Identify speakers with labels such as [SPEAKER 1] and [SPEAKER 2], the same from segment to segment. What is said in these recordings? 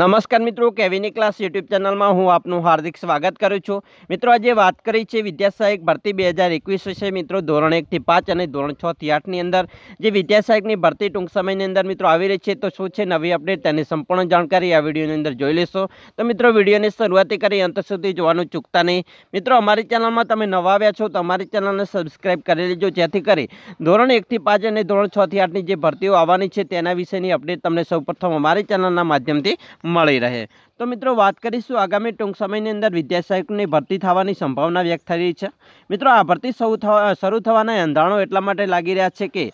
[SPEAKER 1] નમસ્કાર મિત્રો કેવીની class YouTube ચેનલમાં હું આપનું હાર્દિક સ્વાગત કરું છું મિત્રો આજે વાત કરી છે વિદ્યાસહાયક ભરતી બે હજાર એકવીસ વિશે મિત્રો ધોરણ એકથી પાંચ અને ધોરણ છ આઠની અંદર જે વિદ્યાસહાયકની ભરતી ટૂંક સમયની અંદર મિત્રો આવી રહી છે તો શું છે નવી અપડેટ તેની સંપૂર્ણ જાણકારી આ વિડીયોની અંદર જોઈ લેશો તો મિત્રો વિડીયોની શરૂઆતથી કરી અંત સુધી જોવાનું ચૂકતા નહીં મિત્રો અમારી ચેનલમાં તમે નવા આવ્યા છો તો અમારી ચેનલને સબસ્ક્રાઈબ કરી લેજો જેથી કરી ધોરણ એકથી પાંચ અને ધોરણ છ આઠની જે ભરતીઓ આવવાની છે તેના વિશેની અપડેટ તમને સૌપ્રથમ અમારી ચેનલના માધ્યમથી મળી રહે તો મિત્રો વાત કરીશું આગામી ટૂંક સમયની અંદર વિદ્યા ભરતી થવાની સંભાવના વ્યક્ત થઈ રહી છે મિત્રો આ ભરતી શરૂ થવા શરૂ થવાના અંધાણો એટલા માટે લાગી રહ્યા છે કે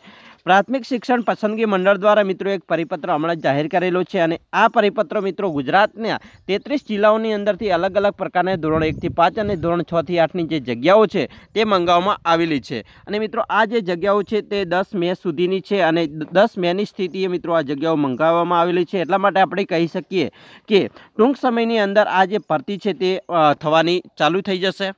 [SPEAKER 1] પ્રાથમિક શિક્ષણ પસંદગી મંડળ દ્વારા મિત્રો એક પરિપત્ર હમણાં જાહેર કરેલો છે અને આ પરિપત્ર મિત્રો ગુજરાતના તેત્રીસ જિલ્લાઓની અંદરથી અલગ અલગ પ્રકારના ધોરણ એકથી પાંચ અને ધોરણ છથી આઠની જે જગ્યાઓ છે તે મંગાવવામાં આવેલી છે અને મિત્રો આ જે જગ્યાઓ છે તે દસ મે સુધીની છે અને દસ મેની સ્થિતિએ મિત્રો આ જગ્યાઓ મંગાવવામાં આવેલી છે એટલા માટે આપણે કહી શકીએ કે ટૂંક સમયની અંદર આ જે ભરતી છે તે થવાની ચાલુ થઈ જશે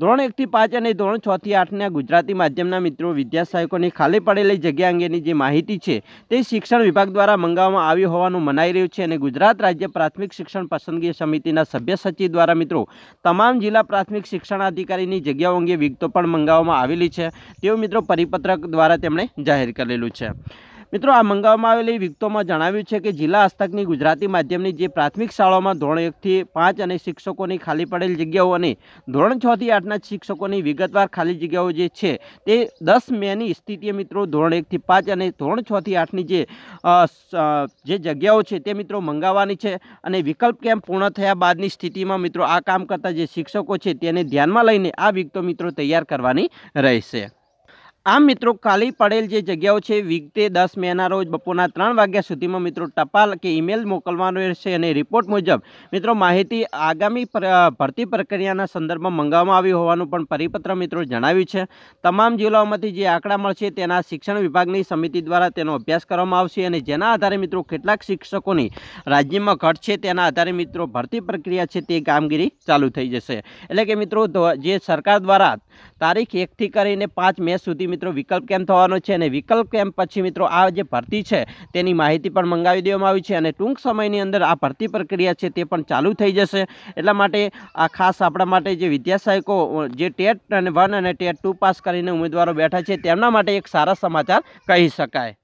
[SPEAKER 1] ધોરણ એકથી પાંચ અને ધોરણ છથી આઠના ગુજરાતી માધ્યમના મિત્રો વિદ્યા સહાયકોની ખાલી પડેલી જગ્યા અંગેની જે માહિતી છે તે શિક્ષણ વિભાગ દ્વારા મંગાવવામાં આવી હોવાનું મનાઈ રહ્યું છે અને ગુજરાત રાજ્ય પ્રાથમિક શિક્ષણ પસંદગી સમિતિના સભ્ય સચિવ દ્વારા મિત્રો તમામ જિલ્લા પ્રાથમિક શિક્ષણાધિકારીની જગ્યાઓ અંગે વિગતો પણ મંગાવવામાં આવેલી છે તેવું મિત્રો પરિપત્રક દ્વારા તેમણે જાહેર કરેલું છે મિત્રો આ મંગાવવામાં આવેલી વિગતોમાં જણાવ્યું છે કે જિલ્લા હસ્તકની ગુજરાતી માધ્યમની જે પ્રાથમિક શાળાઓમાં ધોરણ એકથી પાંચ અને શિક્ષકોની ખાલી પડેલ જગ્યાઓ અને ધોરણ છથી આઠના શિક્ષકોની વિગતવાર ખાલી જગ્યાઓ જે છે તે દસ મેની સ્થિતિ મિત્રો ધોરણ એકથી પાંચ અને ધોરણ છથી આઠની જે જે જગ્યાઓ છે તે મિત્રો મંગાવવાની છે અને વિકલ્પ કેમ્પ પૂર્ણ થયા બાદની સ્થિતિમાં મિત્રો આ કામ કરતા જે શિક્ષકો છે તેને ધ્યાનમાં લઈને આ વિગતો મિત્રો તૈયાર કરવાની રહેશે આમ મિત્રો ખાલી પડેલ જે જગ્યાઓ છે વીકડે દસ મેના રોજ બપોરના ત્રણ વાગ્યા સુધીમાં મિત્રો ટપાલ કે ઈમેલ મોકલવાનો રહેશે અને રિપોર્ટ મુજબ મિત્રો માહિતી આગામી ભરતી પ્રક્રિયાના સંદર્ભમાં મંગાવવામાં આવી હોવાનું પણ પરિપત્ર મિત્રો જણાવ્યું છે તમામ જિલ્લાઓમાંથી જે આંકડા મળશે તેના શિક્ષણ વિભાગની સમિતિ દ્વારા તેનો અભ્યાસ કરવામાં આવશે અને જેના આધારે મિત્રો કેટલાક શિક્ષકોની રાજ્યમાં ઘટ છે તેના આધારે મિત્રો ભરતી પ્રક્રિયા છે તે કામગીરી ચાલુ થઈ જશે એટલે કે મિત્રો જે સરકાર દ્વારા તારીખ એકથી કરીને પાંચ મે સુધી મિત્રો વિકલ્પ કેમ્પ થવાનો છે અને વિકલ્પ કેમ્પ પછી મિત્રો આ જે ભરતી છે તેની માહિતી પણ મંગાવી દેવામાં આવી છે અને ટૂંક સમયની અંદર આ ભરતી પ્રક્રિયા છે તે પણ ચાલુ થઈ જશે એટલા માટે આ ખાસ આપણા માટે જે વિદ્યાસહાયકો જે ટેટ અને વન અને ટેટ ટુ પાસ કરીને ઉમેદવારો બેઠા છે તેમના માટે એક સારા સમાચાર કહી શકાય